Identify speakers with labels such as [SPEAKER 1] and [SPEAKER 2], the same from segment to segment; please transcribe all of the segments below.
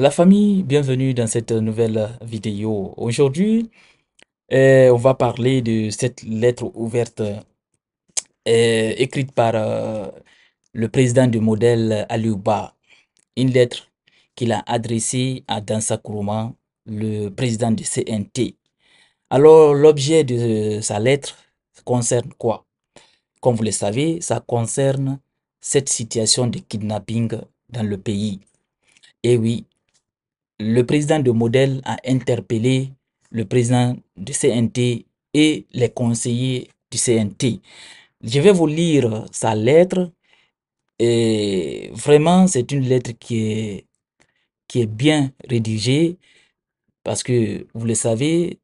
[SPEAKER 1] La famille, bienvenue dans cette nouvelle vidéo. Aujourd'hui, eh, on va parler de cette lettre ouverte eh, écrite par euh, le président du modèle Aliouba. Une lettre qu'il a adressée à Dan Sakuruma, le président du CNT. Alors, l'objet de euh, sa lettre concerne quoi Comme vous le savez, ça concerne cette situation de kidnapping dans le pays. Et eh oui, le président de Modèle a interpellé le président du CNT et les conseillers du CNT. Je vais vous lire sa lettre. Et vraiment, c'est une lettre qui est, qui est bien rédigée parce que, vous le savez,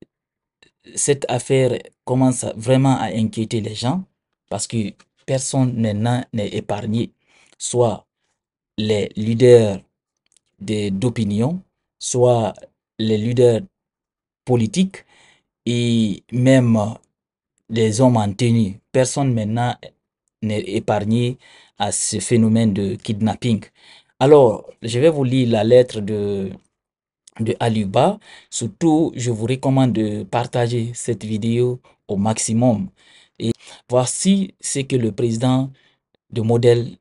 [SPEAKER 1] cette affaire commence vraiment à inquiéter les gens parce que personne n'est épargné, soit les leaders d'opinion, soit les leaders politiques et même les hommes en tenue. Personne maintenant n'est épargné à ce phénomène de kidnapping. Alors, je vais vous lire la lettre de, de Aluba. Surtout, je vous recommande de partager cette vidéo au maximum. Et voici ce que le président de modèle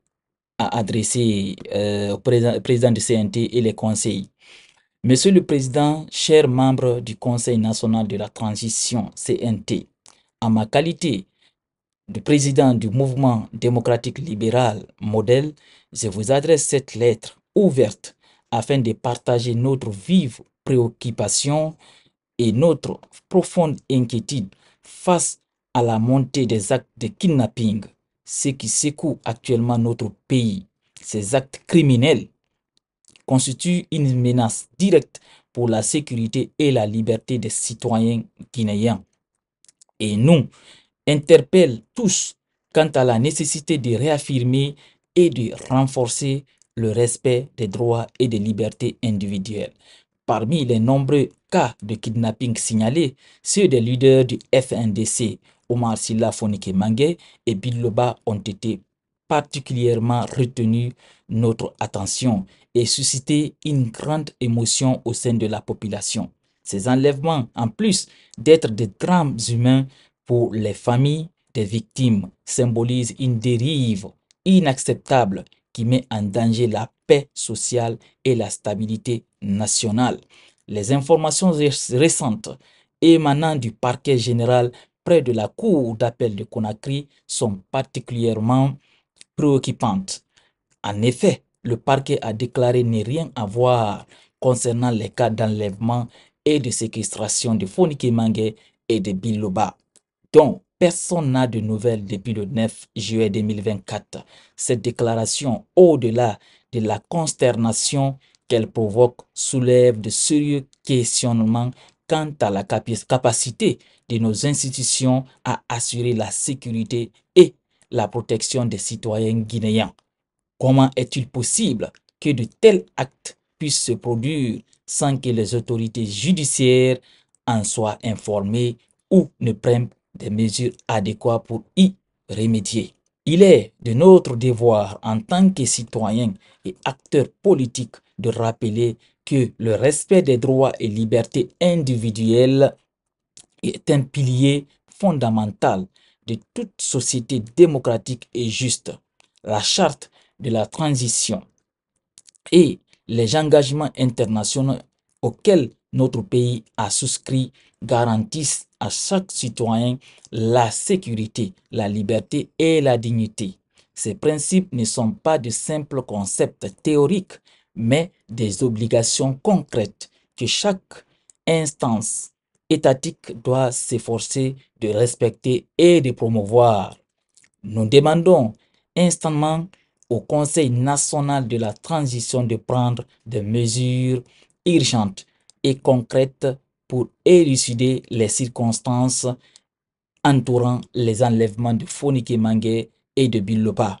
[SPEAKER 1] a adressé euh, au président, président de CNT et les conseils. Monsieur le Président, chers membres du Conseil national de la transition CNT, en ma qualité de président du mouvement démocratique libéral modèle, je vous adresse cette lettre ouverte afin de partager notre vive préoccupation et notre profonde inquiétude face à la montée des actes de kidnapping, ce qui secoue actuellement notre pays. Ces actes criminels constitue une menace directe pour la sécurité et la liberté des citoyens guinéens. Et nous interpelle tous quant à la nécessité de réaffirmer et de renforcer le respect des droits et des libertés individuelles. Parmi les nombreux cas de kidnapping signalés, ceux des leaders du FNDC, Omar Silla Fonike Mange et Biloba, ont été particulièrement retenus notre attention et suscité une grande émotion au sein de la population. Ces enlèvements, en plus d'être des drames humains pour les familles des victimes, symbolisent une dérive inacceptable qui met en danger la paix sociale et la stabilité nationale. Les informations récentes émanant du parquet général près de la cour d'appel de Conakry sont particulièrement préoccupantes. En effet, le parquet a déclaré ne rien avoir concernant les cas d'enlèvement et de séquestration de Fonike Mange et de Biloba, Donc, personne n'a de nouvelles depuis le 9 juillet 2024. Cette déclaration, au-delà de la consternation qu'elle provoque, soulève de sérieux questionnements quant à la capacité de nos institutions à assurer la sécurité et la protection des citoyens guinéens. Comment est-il possible que de tels actes puissent se produire sans que les autorités judiciaires en soient informées ou ne prennent des mesures adéquates pour y remédier Il est de notre devoir en tant que citoyens et acteurs politiques de rappeler que le respect des droits et libertés individuelles est un pilier fondamental de toute société démocratique et juste. La charte de la transition et les engagements internationaux auxquels notre pays a souscrit garantissent à chaque citoyen la sécurité, la liberté et la dignité. Ces principes ne sont pas de simples concepts théoriques, mais des obligations concrètes que chaque instance étatique doit s'efforcer de respecter et de promouvoir. Nous demandons instantanément au Conseil national de la transition de prendre des mesures urgentes et concrètes pour élucider les circonstances entourant les enlèvements de Fonike Mangue et de Biloba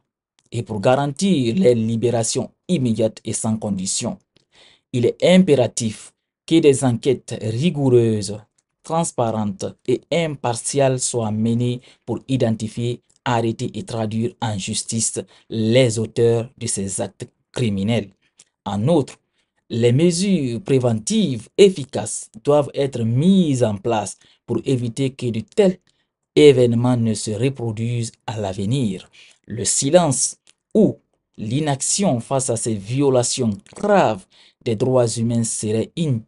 [SPEAKER 1] et pour garantir les libération immédiates et sans condition. Il est impératif que des enquêtes rigoureuses transparentes et impartiales soient menées pour identifier arrêter et traduire en justice les auteurs de ces actes criminels. En outre, les mesures préventives efficaces doivent être mises en place pour éviter que de tels événements ne se reproduisent à l'avenir. Le silence ou l'inaction face à ces violations graves des droits humains serait une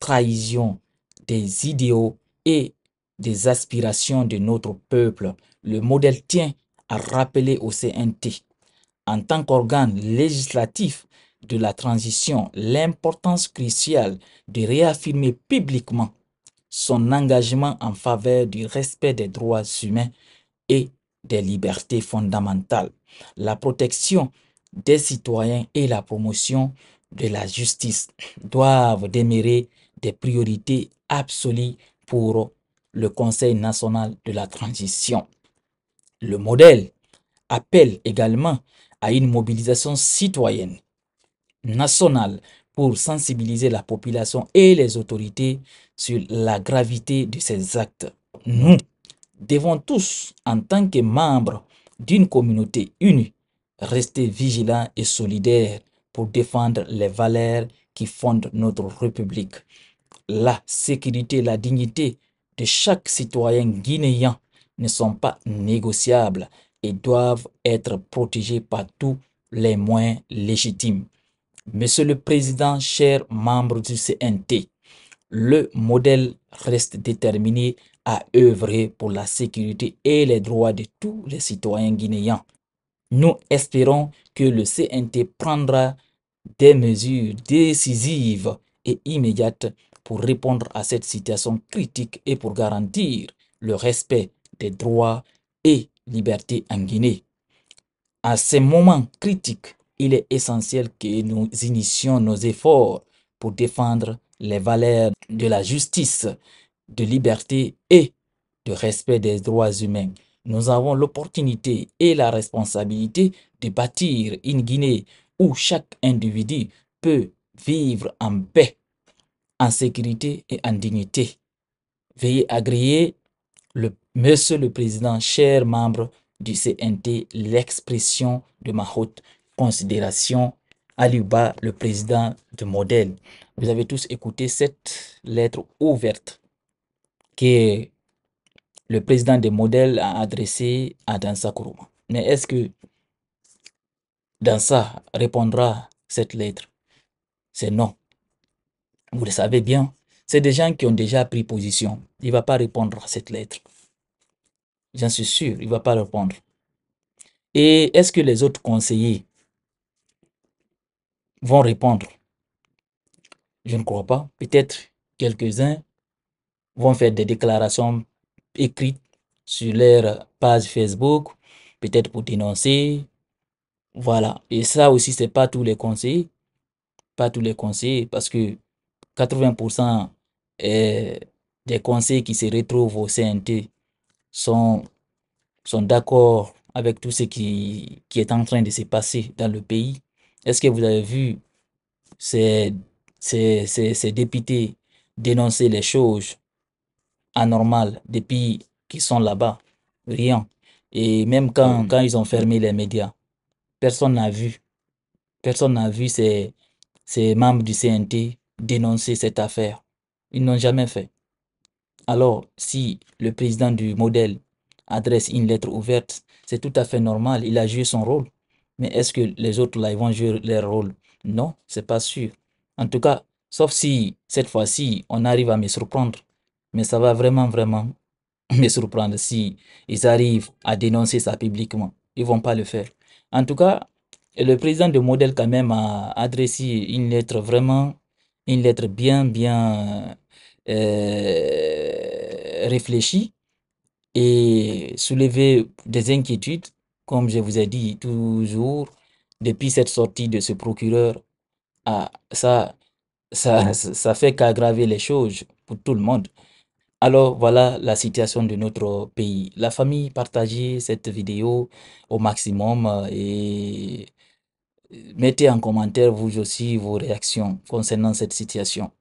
[SPEAKER 1] trahison des idéaux et des aspirations de notre peuple. Le modèle tient à rappeler au CNT, en tant qu'organe législatif de la transition, l'importance cruciale de réaffirmer publiquement son engagement en faveur du respect des droits humains et des libertés fondamentales, la protection des citoyens et la promotion de la justice doivent demeurer des priorités absolues pour le Conseil national de la transition. Le modèle appelle également à une mobilisation citoyenne nationale pour sensibiliser la population et les autorités sur la gravité de ces actes. Nous devons tous, en tant que membres d'une communauté unie, rester vigilants et solidaires pour défendre les valeurs qui fondent notre République. La sécurité, la dignité, de chaque citoyen guinéen ne sont pas négociables et doivent être protégés par tous les moyens légitimes. Monsieur le Président, chers membres du CNT, le modèle reste déterminé à œuvrer pour la sécurité et les droits de tous les citoyens guinéens. Nous espérons que le CNT prendra des mesures décisives et immédiates pour répondre à cette situation critique et pour garantir le respect des droits et libertés en Guinée. À ces moments critiques, il est essentiel que nous initions nos efforts pour défendre les valeurs de la justice, de liberté et de respect des droits humains. Nous avons l'opportunité et la responsabilité de bâtir une Guinée où chaque individu peut vivre en paix en sécurité et en dignité. Veuillez agréer, le, monsieur le président, chers membres du CNT, l'expression de ma haute considération. à l'UBA, le président de Modèle. Vous avez tous écouté cette lettre ouverte que le président de Modèle a adressée à Dansa Kourouma. Mais est-ce que Dansa répondra cette lettre C'est non. Vous le savez bien, c'est des gens qui ont déjà pris position. Il ne va pas répondre à cette lettre. J'en suis sûr, il ne va pas répondre. Et est-ce que les autres conseillers vont répondre Je ne crois pas. Peut-être quelques-uns vont faire des déclarations écrites sur leur page Facebook, peut-être pour dénoncer. Voilà. Et ça aussi, ce n'est pas tous les conseillers. Pas tous les conseillers, parce que 80% des conseils qui se retrouvent au CNT sont, sont d'accord avec tout ce qui, qui est en train de se passer dans le pays. Est-ce que vous avez vu ces, ces, députés dénoncer les choses anormales depuis qu'ils sont là-bas Rien. Et même quand, hmm. quand ils ont fermé les médias, personne n'a vu. Personne n'a vu ces, ces membres du CNT dénoncer cette affaire. Ils n'ont jamais fait. Alors, si le président du modèle adresse une lettre ouverte, c'est tout à fait normal, il a joué son rôle. Mais est-ce que les autres là, ils vont jouer leur rôle Non, c'est pas sûr. En tout cas, sauf si cette fois-ci, on arrive à me surprendre. Mais ça va vraiment, vraiment me surprendre si ils arrivent à dénoncer ça publiquement. Ils vont pas le faire. En tout cas, le président de Modèle quand même a adressé une lettre vraiment une lettre bien, bien euh, réfléchie et soulever des inquiétudes, comme je vous ai dit toujours, depuis cette sortie de ce procureur, ah, ça, ça, ça fait qu'aggraver les choses pour tout le monde. Alors voilà la situation de notre pays. La famille, partagez cette vidéo au maximum euh, et Mettez en commentaire vous aussi vos réactions concernant cette situation.